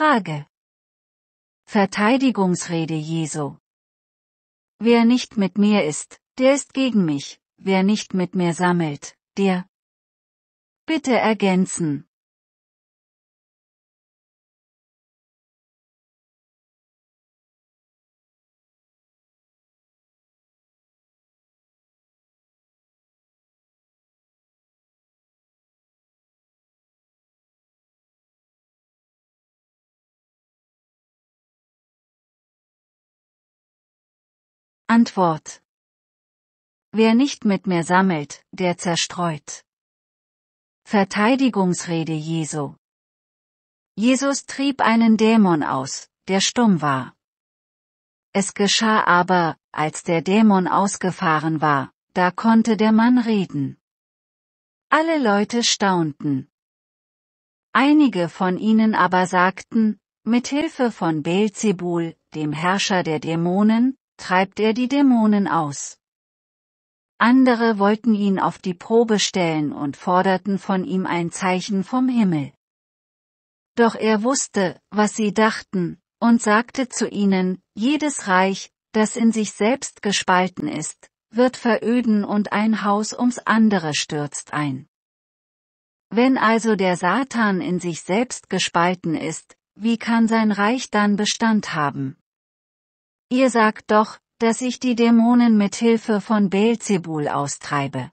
Frage. Verteidigungsrede Jesu. Wer nicht mit mir ist, der ist gegen mich, wer nicht mit mir sammelt, der. Bitte ergänzen. Antwort. Wer nicht mit mir sammelt, der zerstreut. Verteidigungsrede Jesu. Jesus trieb einen Dämon aus, der stumm war. Es geschah aber, als der Dämon ausgefahren war, da konnte der Mann reden. Alle Leute staunten. Einige von ihnen aber sagten, mit Hilfe von Beelzebul, dem Herrscher der Dämonen, treibt er die Dämonen aus. Andere wollten ihn auf die Probe stellen und forderten von ihm ein Zeichen vom Himmel. Doch er wusste, was sie dachten, und sagte zu ihnen, jedes Reich, das in sich selbst gespalten ist, wird veröden und ein Haus ums andere stürzt ein. Wenn also der Satan in sich selbst gespalten ist, wie kann sein Reich dann Bestand haben? Ihr sagt doch, dass ich die Dämonen mit Hilfe von Beelzebul austreibe.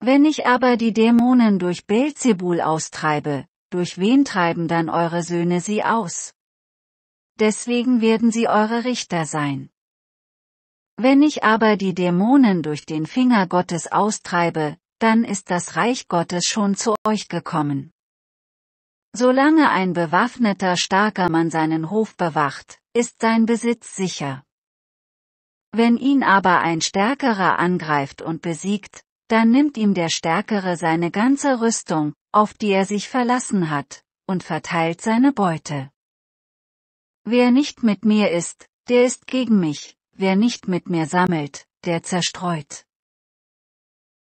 Wenn ich aber die Dämonen durch Beelzebul austreibe, durch wen treiben dann eure Söhne sie aus? Deswegen werden sie eure Richter sein. Wenn ich aber die Dämonen durch den Finger Gottes austreibe, dann ist das Reich Gottes schon zu euch gekommen. Solange ein bewaffneter starker Mann seinen Hof bewacht, ist sein Besitz sicher. Wenn ihn aber ein Stärkerer angreift und besiegt, dann nimmt ihm der Stärkere seine ganze Rüstung, auf die er sich verlassen hat, und verteilt seine Beute. Wer nicht mit mir ist, der ist gegen mich, wer nicht mit mir sammelt, der zerstreut.